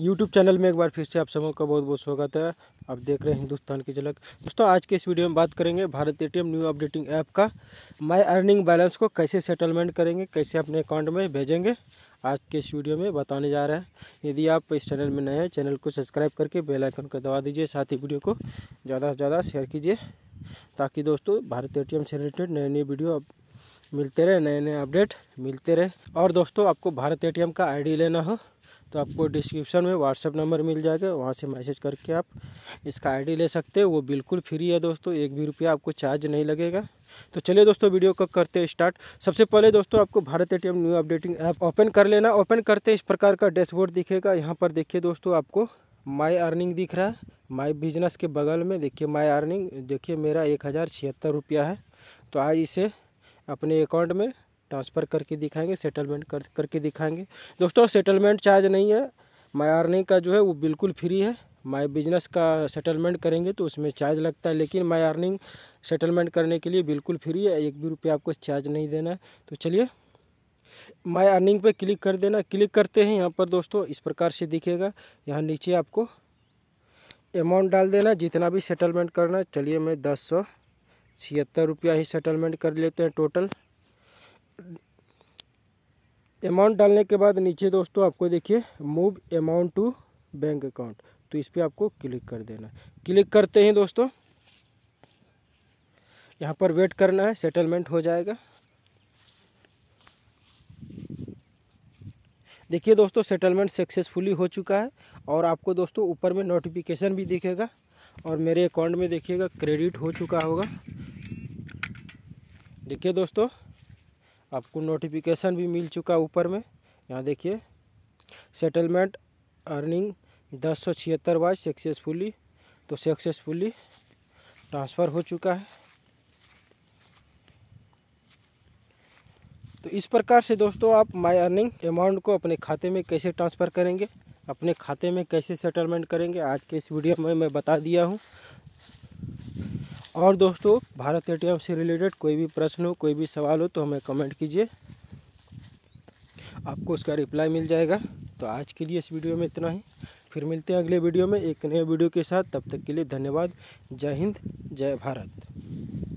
YouTube channel में एक बार फिर से आप सबों का बहुत बहुत स्वागत है आप देख रहे हैं हिंदुस्तान की झलक दोस्तों आज के इस वीडियो में बात करेंगे Bharat a new updating app का माय अर्निंग बैलेंस को कैसे सेटलमेंट करेंगे कैसे अपने अकाउंट में भेजेंगे आज के इस वीडियो में बताने जा रहे हैं यदि आप इस चैनल में नए हैं चैनल को सब्सक्राइब करके बेलाइकन को दबा दीजिए साथ ही वीडियो को ज़्यादा से ज़्यादा शेयर कीजिए ताकि दोस्तों भारत ए से रिलेटेड नए नए वीडियो मिलते रहे नए नए अपडेट मिलते रहे और दोस्तों आपको भारत ए का आई लेना हो तो आपको डिस्क्रिप्शन में व्हाट्सअप नंबर मिल जाएगा वहाँ से मैसेज करके आप इसका आईडी ले सकते हैं वो बिल्कुल फ्री है दोस्तों एक भी रुपया आपको चार्ज नहीं लगेगा तो चलिए दोस्तों वीडियो को करते हैं स्टार्ट सबसे पहले दोस्तों आपको Bharat ATM new updating app open कर लेना ओपन करते इस प्रकार का डैशबोर्ड दिखेगा यहाँ पर देखिए दोस्तों आपको माई अर्निंग दिख रहा है माई बिजनेस के बगल में देखिए माई अर्निंग देखिए मेरा एक हज़ार छिहत्तर रुपया है तो आज इसे अपने अकाउंट में ट्रांसफ़र करके दिखाएंगे सेटलमेंट कर करके दिखाएंगे दोस्तों सेटलमेंट चार्ज नहीं है माई अर्निंग का जो है वो बिल्कुल फ्री है माई बिजनेस का सेटलमेंट करेंगे तो उसमें चार्ज लगता है लेकिन माई अर्निंग सेटलमेंट करने के लिए बिल्कुल फ्री है एक भी रुपया आपको चार्ज नहीं देना है तो चलिए माई अर्निंग पे क्लिक कर देना क्लिक करते हैं यहाँ पर दोस्तों इस प्रकार से दिखेगा यहाँ नीचे आपको अमाउंट डाल देना जितना भी सेटलमेंट करना चलिए मैं दस सौ छिहत्तर रुपया ही सेटलमेंट कर लेते हैं टोटल अमाउंट डालने के बाद नीचे दोस्तों आपको देखिए move amount to bank account तो इस पर आपको क्लिक कर देना क्लिक करते ही दोस्तों यहाँ पर वेट करना है सेटलमेंट हो जाएगा देखिए दोस्तों सेटलमेंट सक्सेसफुली हो चुका है और आपको दोस्तों ऊपर में नोटिफिकेशन भी दिखेगा और मेरे अकाउंट में देखिएगा क्रेडिट हो चुका होगा देखिए दोस्तों आपको नोटिफिकेशन भी मिल चुका ऊपर में यहाँ देखिए सेटलमेंट अर्निंग दस सौ छिहत्तर वाइज सक्सेसफुली तो सक्सेसफुली ट्रांसफ़र हो चुका है तो इस प्रकार से दोस्तों आप माय अर्निंग अमाउंट को अपने खाते में कैसे ट्रांसफ़र करेंगे अपने खाते में कैसे सेटलमेंट करेंगे आज के इस वीडियो में मैं बता दिया हूँ और दोस्तों भारत ए से रिलेटेड कोई भी प्रश्न हो कोई भी सवाल हो तो हमें कमेंट कीजिए आपको उसका रिप्लाई मिल जाएगा तो आज के लिए इस वीडियो में इतना ही फिर मिलते हैं अगले वीडियो में एक नए वीडियो के साथ तब तक के लिए धन्यवाद जय हिंद जय भारत